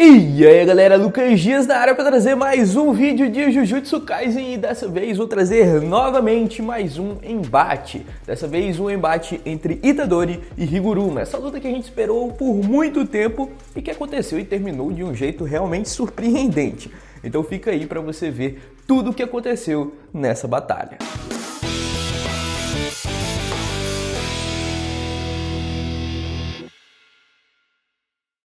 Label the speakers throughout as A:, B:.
A: E aí galera, Lucas Dias na área para trazer mais um vídeo de Jujutsu Kaisen e dessa vez vou trazer novamente mais um embate. Dessa vez um embate entre Itadori e Higuruma. Né? Essa luta que a gente esperou por muito tempo e que aconteceu e terminou de um jeito realmente surpreendente. Então fica aí para você ver tudo o que aconteceu nessa batalha.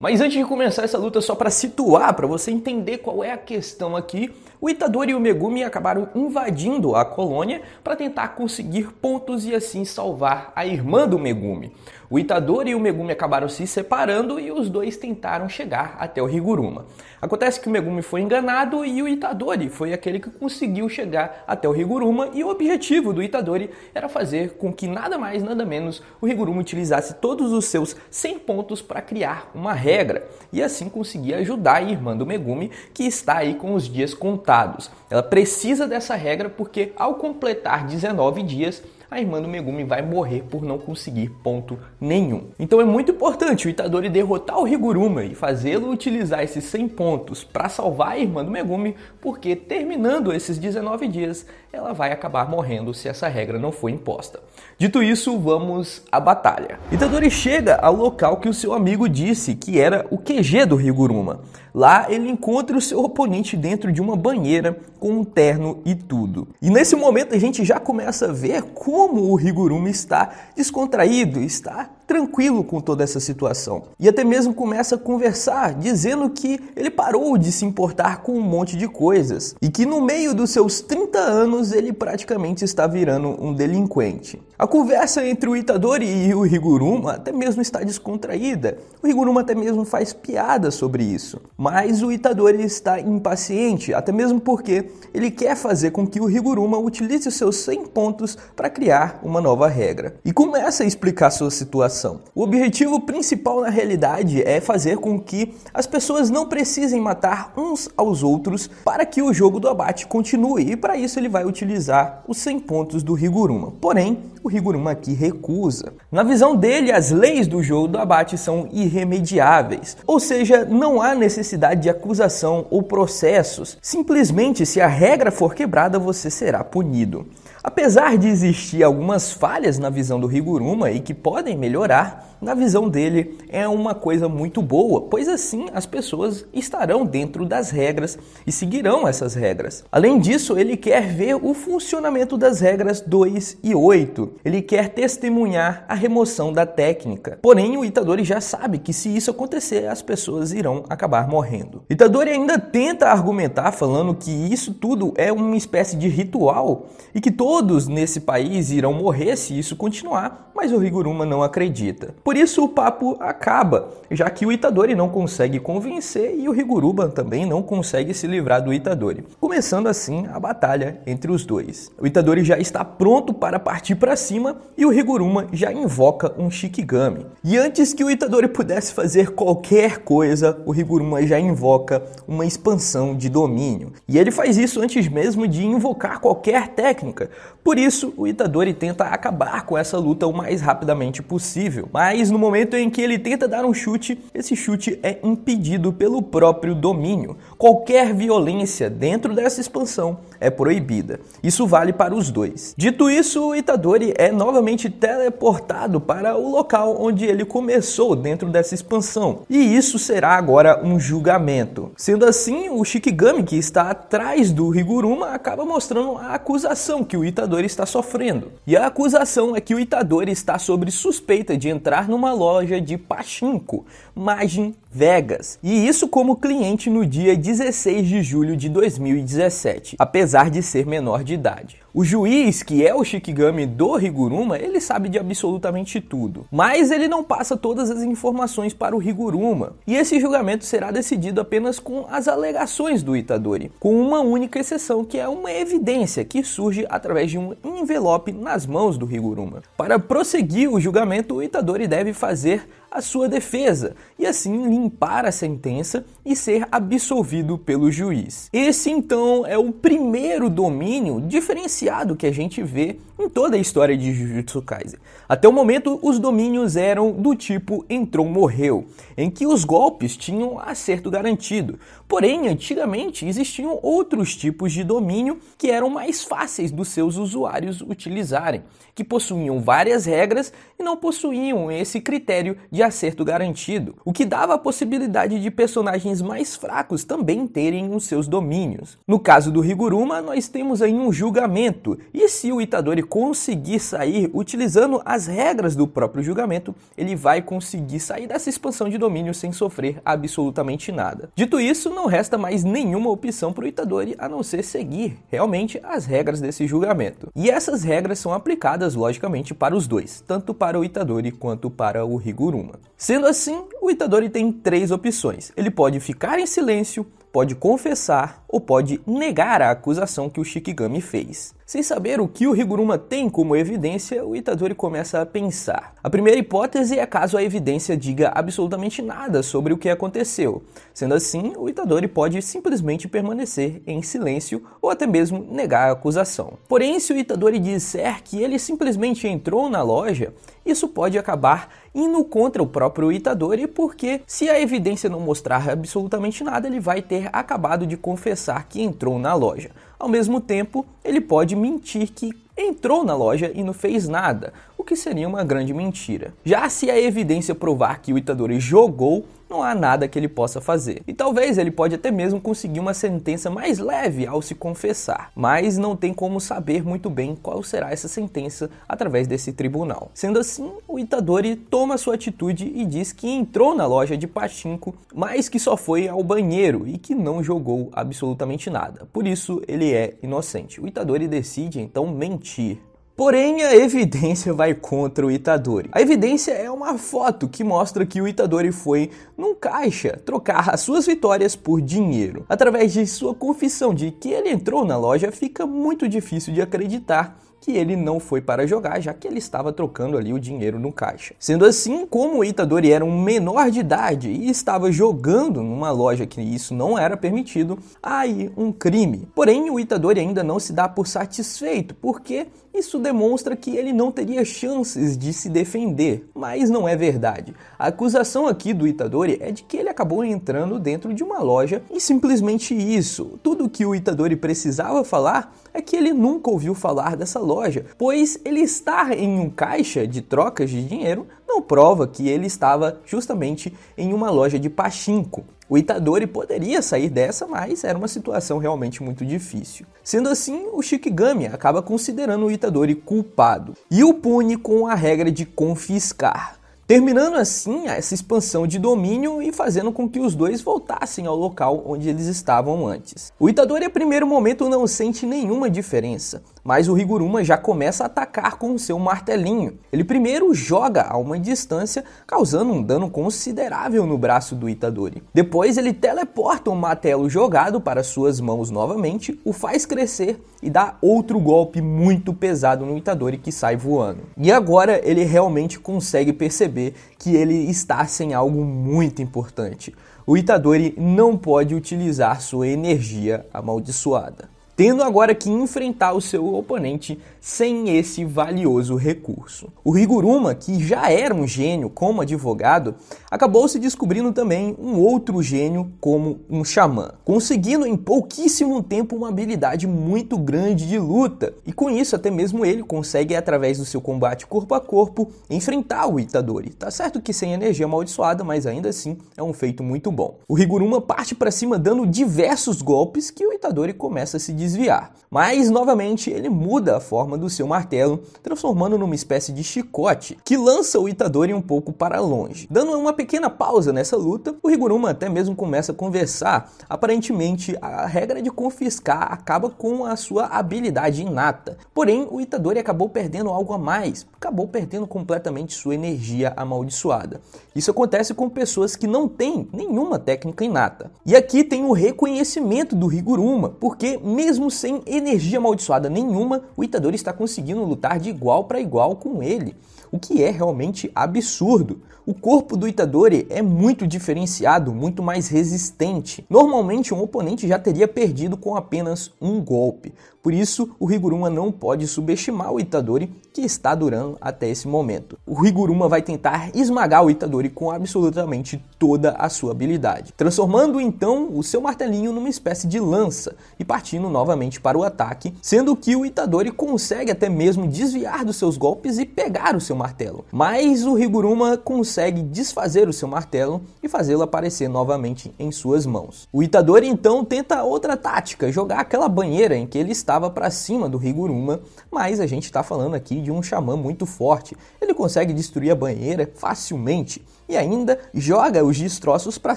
A: Mas antes de começar essa luta, só para situar, para você entender qual é a questão aqui, o Itadori e o Megumi acabaram invadindo a colônia para tentar conseguir pontos e assim salvar a irmã do Megumi. O Itadori e o Megumi acabaram se separando e os dois tentaram chegar até o Riguruma. Acontece que o Megumi foi enganado e o Itadori foi aquele que conseguiu chegar até o Riguruma e o objetivo do Itadori era fazer com que nada mais nada menos o Riguruma utilizasse todos os seus 100 pontos para criar uma regra regra e assim conseguir ajudar a irmã do Megumi que está aí com os dias contados. Ela precisa dessa regra porque ao completar 19 dias a irmã do Megumi vai morrer por não conseguir ponto nenhum. Então é muito importante o Itadori derrotar o Higuruma e fazê-lo utilizar esses 100 pontos para salvar a irmã do Megumi, porque terminando esses 19 dias, ela vai acabar morrendo se essa regra não for imposta. Dito isso, vamos à batalha. Itadori chega ao local que o seu amigo disse que era o QG do Riguruma. Lá ele encontra o seu oponente dentro de uma banheira com um terno e tudo. E nesse momento a gente já começa a ver como o Riguruma está descontraído, está tranquilo com toda essa situação. E até mesmo começa a conversar, dizendo que ele parou de se importar com um monte de coisas e que no meio dos seus 30 anos ele praticamente está virando um delinquente. A conversa entre o Itadori e o Higuruma até mesmo está descontraída. O Higuruma até mesmo faz piada sobre isso, mas o Itadori está impaciente, até mesmo porque ele quer fazer com que o Higuruma utilize os seus 100 pontos para criar uma nova regra. E começa a explicar sua situação população. O objetivo principal, na realidade, é fazer com que as pessoas não precisem matar uns aos outros para que o jogo do abate continue, e para isso ele vai utilizar os 100 pontos do Riguruma. Porém, o Riguruma aqui recusa. Na visão dele, as leis do jogo do abate são irremediáveis, ou seja, não há necessidade de acusação ou processos. Simplesmente, se a regra for quebrada, você será punido. Apesar de existir algumas falhas na visão do Higuruma e que podem melhorar, na visão dele é uma coisa muito boa, pois assim as pessoas estarão dentro das regras e seguirão essas regras. Além disso, ele quer ver o funcionamento das regras 2 e 8. Ele quer testemunhar a remoção da técnica. Porém, o Itadori já sabe que se isso acontecer, as pessoas irão acabar morrendo. Itadori ainda tenta argumentar falando que isso tudo é uma espécie de ritual e que todo todos nesse país irão morrer se isso continuar, mas o Riguruma não acredita. Por isso o papo acaba, já que o Itadori não consegue convencer e o Riguruma também não consegue se livrar do Itadori. Começando assim a batalha entre os dois. O Itadori já está pronto para partir para cima e o Riguruma já invoca um Shikigami. E antes que o Itadori pudesse fazer qualquer coisa, o Riguruma já invoca uma expansão de domínio. E ele faz isso antes mesmo de invocar qualquer técnica, por isso, o Itadori tenta acabar com essa luta o mais rapidamente possível. Mas no momento em que ele tenta dar um chute, esse chute é impedido pelo próprio domínio. Qualquer violência dentro dessa expansão é proibida. Isso vale para os dois. Dito isso, Itadori é novamente teleportado para o local onde ele começou dentro dessa expansão. E isso será agora um julgamento. Sendo assim, o Shikigami que está atrás do Riguruma acaba mostrando a acusação que o Itadori está sofrendo. E a acusação é que o Itadori está sob suspeita de entrar numa loja de pachinko, Majin Vegas, e isso como cliente no dia 16 de julho de 2017, apesar de ser menor de idade. O juiz, que é o Shikigami do Riguruma, ele sabe de absolutamente tudo, mas ele não passa todas as informações para o Riguruma, e esse julgamento será decidido apenas com as alegações do Itadori, com uma única exceção que é uma evidência que surge através de um envelope nas mãos do Riguruma. Para prosseguir o julgamento, o Itadori deve fazer a sua defesa e assim limpar a sentença e ser absolvido pelo juiz. Esse então é o primeiro domínio diferenciado que a gente vê em toda a história de Jujutsu Kaisen. Até o momento, os domínios eram do tipo entrou-morreu, em que os golpes tinham acerto garantido. Porém, antigamente existiam outros tipos de domínio que eram mais fáceis dos seus usuários utilizarem, que possuíam várias regras e não possuíam esse critério de acerto garantido, o que dava a possibilidade de personagens mais fracos também terem os seus domínios. No caso do Higuruma, nós temos aí um julgamento, e se o Itadori conseguir sair, utilizando as regras do próprio julgamento, ele vai conseguir sair dessa expansão de domínio sem sofrer absolutamente nada. Dito isso, não resta mais nenhuma opção para o Itadori a não ser seguir realmente as regras desse julgamento. E essas regras são aplicadas logicamente para os dois, tanto para o Itadori quanto para o Riguruma. Sendo assim, o Itadori tem três opções. Ele pode ficar em silêncio, pode confessar ou pode negar a acusação que o Shikigami fez. Sem saber o que o Higuruma tem como evidência, o Itadori começa a pensar. A primeira hipótese é caso a evidência diga absolutamente nada sobre o que aconteceu. Sendo assim, o Itadori pode simplesmente permanecer em silêncio ou até mesmo negar a acusação. Porém, se o Itadori disser que ele simplesmente entrou na loja, isso pode acabar indo contra o próprio Itadori, porque se a evidência não mostrar absolutamente nada, ele vai ter acabado de confessar que entrou na loja. Ao mesmo tempo, ele pode mentir que entrou na loja e não fez nada, o que seria uma grande mentira. Já se a evidência provar que o Itadori jogou não há nada que ele possa fazer. E talvez ele pode até mesmo conseguir uma sentença mais leve ao se confessar, mas não tem como saber muito bem qual será essa sentença através desse tribunal. Sendo assim, o Itadori toma sua atitude e diz que entrou na loja de pachinko, mas que só foi ao banheiro e que não jogou absolutamente nada. Por isso, ele é inocente. O Itadori decide então mentir. Porém, a evidência vai contra o Itadori. A evidência é uma foto que mostra que o Itadori foi, num caixa, trocar as suas vitórias por dinheiro. Através de sua confissão de que ele entrou na loja, fica muito difícil de acreditar que ele não foi para jogar, já que ele estava trocando ali o dinheiro no caixa. Sendo assim, como o Itadori era um menor de idade e estava jogando numa loja que isso não era permitido, aí um crime. Porém, o Itadori ainda não se dá por satisfeito, porque isso demonstra que ele não teria chances de se defender, mas não é verdade. A acusação aqui do Itadori é de que ele acabou entrando dentro de uma loja e simplesmente isso. Tudo que o Itadori precisava falar é que ele nunca ouviu falar dessa loja loja, pois ele estar em um caixa de trocas de dinheiro não prova que ele estava justamente em uma loja de pachinko. O Itadori poderia sair dessa, mas era uma situação realmente muito difícil. Sendo assim, o Shikigami acaba considerando o Itadori culpado e o pune com a regra de confiscar terminando assim essa expansão de domínio e fazendo com que os dois voltassem ao local onde eles estavam antes. O Itadori a é primeiro momento não sente nenhuma diferença, mas o Riguruma já começa a atacar com o seu martelinho. Ele primeiro joga a uma distância, causando um dano considerável no braço do Itadori. Depois ele teleporta o um martelo jogado para suas mãos novamente, o faz crescer e dá outro golpe muito pesado no Itadori que sai voando. E agora ele realmente consegue perceber que ele está sem algo muito importante. O Itadori não pode utilizar sua energia amaldiçoada tendo agora que enfrentar o seu oponente sem esse valioso recurso. O Riguruma, que já era um gênio como advogado, acabou se descobrindo também um outro gênio como um xamã, conseguindo em pouquíssimo tempo uma habilidade muito grande de luta, e com isso até mesmo ele consegue, através do seu combate corpo a corpo, enfrentar o Itadori. Tá certo que sem energia amaldiçoada, mas ainda assim é um feito muito bom. O Riguruma parte para cima dando diversos golpes que o Itadori começa a se desviar. Mas, novamente, ele muda a forma do seu martelo, transformando numa espécie de chicote que lança o Itadori um pouco para longe. Dando uma pequena pausa nessa luta, o Higuruma até mesmo começa a conversar. Aparentemente, a regra de confiscar acaba com a sua habilidade inata. Porém, o Itadori acabou perdendo algo a mais, acabou perdendo completamente sua energia amaldiçoada. Isso acontece com pessoas que não têm nenhuma técnica inata. E aqui tem o reconhecimento do Higuruma, porque mesmo mesmo sem energia amaldiçoada nenhuma, o Itadori está conseguindo lutar de igual para igual com ele, o que é realmente absurdo. O corpo do Itadori é muito diferenciado, muito mais resistente. Normalmente um oponente já teria perdido com apenas um golpe. Por isso, o Riguruma não pode subestimar o Itadori, que está durando até esse momento. O Riguruma vai tentar esmagar o Itadori com absolutamente toda a sua habilidade, transformando então o seu martelinho numa espécie de lança e partindo novamente para o ataque, sendo que o Itadori consegue até mesmo desviar dos seus golpes e pegar o seu martelo. Mas o Riguruma consegue desfazer o seu martelo e fazê-lo aparecer novamente em suas mãos. O Itadori então tenta outra tática, jogar aquela banheira em que ele está estava para cima do Riguruma, mas a gente está falando aqui de um xamã muito forte. Ele consegue destruir a banheira facilmente e ainda joga os destroços para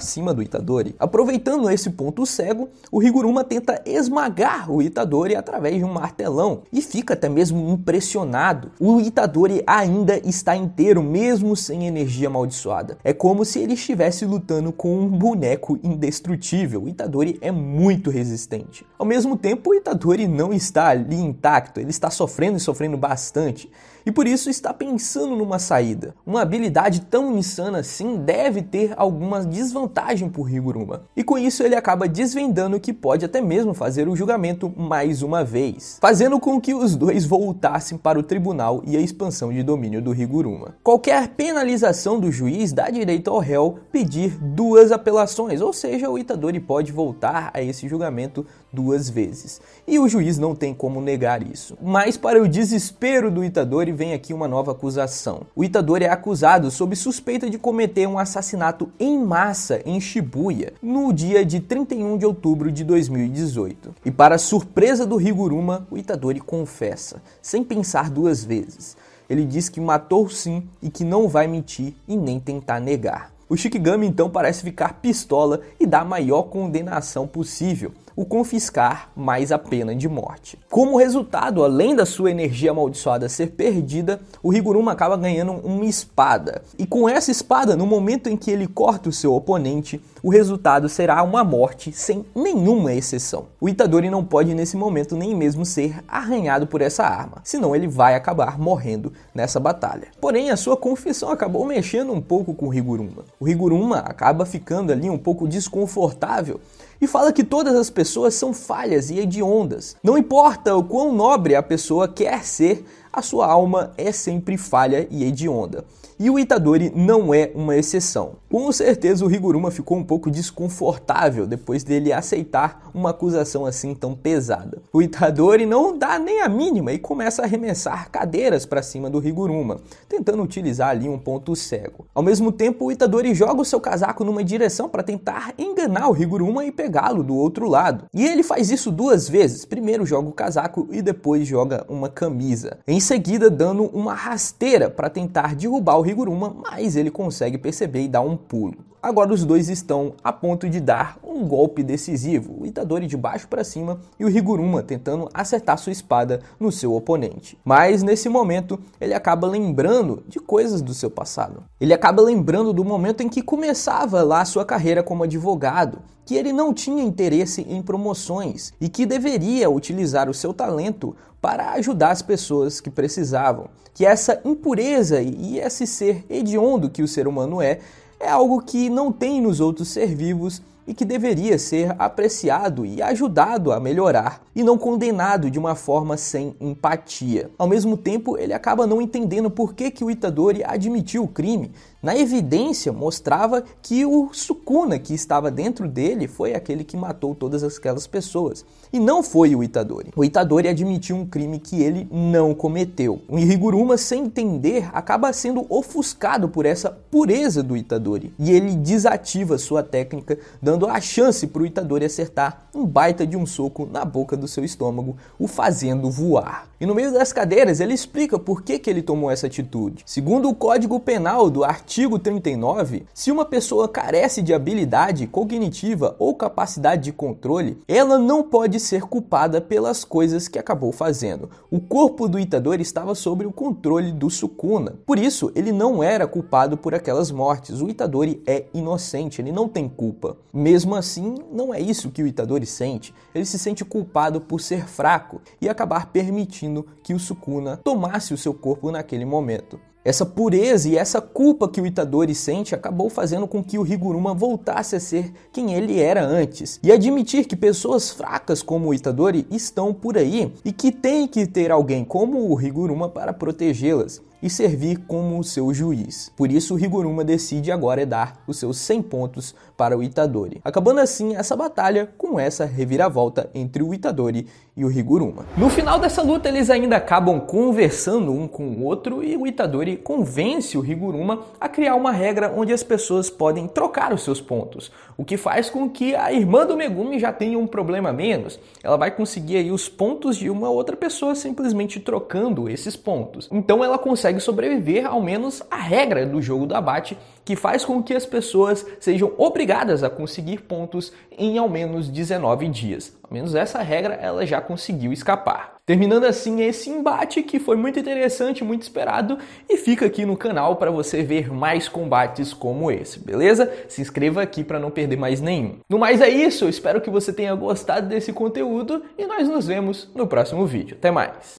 A: cima do Itadori. Aproveitando esse ponto cego, o Higuruma tenta esmagar o Itadori através de um martelão e fica até mesmo impressionado. O Itadori ainda está inteiro, mesmo sem energia amaldiçoada. É como se ele estivesse lutando com um boneco indestrutível. O Itadori é muito resistente. Ao mesmo tempo, o Itadori não está ali intacto, ele está sofrendo e sofrendo bastante e por isso está pensando numa saída. Uma habilidade tão insana assim deve ter alguma desvantagem por Higuruma, e com isso ele acaba desvendando que pode até mesmo fazer o julgamento mais uma vez, fazendo com que os dois voltassem para o tribunal e a expansão de domínio do Higuruma. Qualquer penalização do juiz dá direito ao réu pedir duas apelações, ou seja, o Itadori pode voltar a esse julgamento duas vezes, e o juiz não tem como negar isso. Mas para o desespero do Itadori, vem aqui uma nova acusação. O Itadori é acusado sob suspeita de cometer um assassinato em massa em Shibuya no dia de 31 de outubro de 2018. E para surpresa do Higuruma, o Itadori confessa, sem pensar duas vezes. Ele diz que matou sim e que não vai mentir e nem tentar negar. O Shikigami então parece ficar pistola e dá a maior condenação possível, o confiscar mais a pena de morte. Como resultado, além da sua energia amaldiçoada ser perdida, o Higuruma acaba ganhando uma espada. E com essa espada, no momento em que ele corta o seu oponente, o resultado será uma morte sem nenhuma exceção. O Itadori não pode nesse momento nem mesmo ser arranhado por essa arma, senão ele vai acabar morrendo nessa batalha. Porém, a sua confissão acabou mexendo um pouco com o Higuruma. O Higuruma acaba ficando ali um pouco desconfortável e fala que todas as pessoas são falhas e hediondas. Não importa o quão nobre a pessoa quer ser, a sua alma é sempre falha e hedionda. E o Itadori não é uma exceção. Com certeza o Higuruma ficou um pouco desconfortável depois dele aceitar uma acusação assim tão pesada. O Itadori não dá nem a mínima e começa a arremessar cadeiras para cima do Higuruma, tentando utilizar ali um ponto cego. Ao mesmo tempo, o Itadori joga o seu casaco numa direção para tentar enganar o Higuruma e pegá-lo do outro lado. E ele faz isso duas vezes, primeiro joga o casaco e depois joga uma camisa. Em em seguida, dando uma rasteira para tentar derrubar o Higuruma, mas ele consegue perceber e dá um pulo. Agora os dois estão a ponto de dar um golpe decisivo, o Itadori de baixo para cima e o Higuruma tentando acertar sua espada no seu oponente. Mas nesse momento, ele acaba lembrando de coisas do seu passado. Ele acaba lembrando do momento em que começava lá sua carreira como advogado, que ele não tinha interesse em promoções e que deveria utilizar o seu talento para ajudar as pessoas que precisavam. Que essa impureza e esse ser hediondo que o ser humano é, é algo que não tem nos outros ser vivos e que deveria ser apreciado e ajudado a melhorar, e não condenado de uma forma sem empatia. Ao mesmo tempo, ele acaba não entendendo por que, que o Itadori admitiu o crime. Na evidência, mostrava que o Sukuna que estava dentro dele foi aquele que matou todas aquelas pessoas, e não foi o Itadori. O Itadori admitiu um crime que ele não cometeu. O Higuruma, sem entender, acaba sendo ofuscado por essa pureza do Itadori, e ele desativa sua técnica, dando dando a chance para o Itadori acertar um baita de um soco na boca do seu estômago, o fazendo voar. E no meio das cadeiras ele explica por que, que ele tomou essa atitude. Segundo o Código Penal do artigo 39, se uma pessoa carece de habilidade cognitiva ou capacidade de controle, ela não pode ser culpada pelas coisas que acabou fazendo. O corpo do Itadori estava sob o controle do Sukuna. Por isso, ele não era culpado por aquelas mortes. O Itadori é inocente, ele não tem culpa. Mesmo assim, não é isso que o Itadori sente. Ele se sente culpado por ser fraco e acabar permitindo que o Sukuna tomasse o seu corpo naquele momento. Essa pureza e essa culpa que o Itadori sente acabou fazendo com que o Higuruma voltasse a ser quem ele era antes. E admitir que pessoas fracas como o Itadori estão por aí e que tem que ter alguém como o Higuruma para protegê-las e servir como seu juiz. Por isso, Higuruma decide agora dar os seus 100 pontos para o Itadori, acabando assim essa batalha com essa reviravolta entre o Itadori e o Higuruma. No final dessa luta, eles ainda acabam conversando um com o outro e o Itadori convence o Higuruma a criar uma regra onde as pessoas podem trocar os seus pontos, o que faz com que a irmã do Megumi já tenha um problema menos. Ela vai conseguir aí os pontos de uma outra pessoa simplesmente trocando esses pontos. Então ela consegue consegue sobreviver ao menos à regra do jogo do abate, que faz com que as pessoas sejam obrigadas a conseguir pontos em ao menos 19 dias. Ao menos essa regra ela já conseguiu escapar. Terminando assim esse embate que foi muito interessante, muito esperado e fica aqui no canal para você ver mais combates como esse, beleza? Se inscreva aqui para não perder mais nenhum. No mais é isso, eu espero que você tenha gostado desse conteúdo e nós nos vemos no próximo vídeo. Até mais.